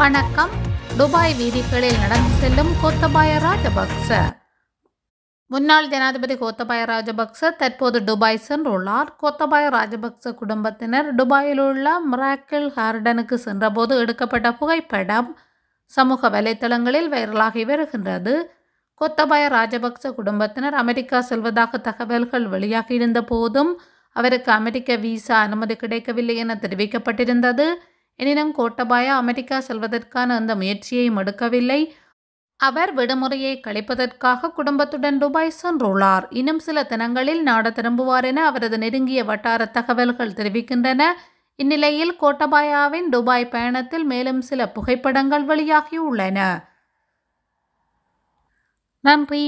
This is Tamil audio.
வணக்கம் துபாய் வீதிகளில் நடந்து செல்லும் கோத்தபாய ராஜபக்ச முன்னாள் ஜனாதிபதி கோத்தபாய ராஜபக்ச தற்போது துபாய் சென்றுள்ளார் கோத்தபாய ராஜபக்ச குடும்பத்தினர் துபாயில் உள்ள மிராக்கிள் ஹார்டனுக்கு சென்றபோது எடுக்கப்பட்ட புகைப்படம் சமூக வலைத்தளங்களில் வைரலாகி வருகின்றது கோத்தபாய ராஜபக்ச குடும்பத்தினர் அமெரிக்கா செல்வதாக தகவல்கள் வெளியாகியிருந்த போதும் அவருக்கு அமெரிக்க விசா அனுமதி கிடைக்கவில்லை என தெரிவிக்கப்பட்டிருந்தது எனினும் கோட்டபாயா அமெரிக்கா செல்வதற்கான அந்த முயற்சியை மடுக்கவில்லை அவர் விடுமுறையை கழிப்பதற்காக குடும்பத்துடன் துபாய் சென்றுள்ளார் இன்னும் சில தினங்களில் நாட திரும்புவார் என அவரது நெருங்கிய வட்டார தகவல்கள் தெரிவிக்கின்றன இந்நிலையில் கோட்டபாயாவின் துபாய் பயணத்தில் மேலும் சில புகைப்படங்கள் வெளியாகியுள்ளன நன்றி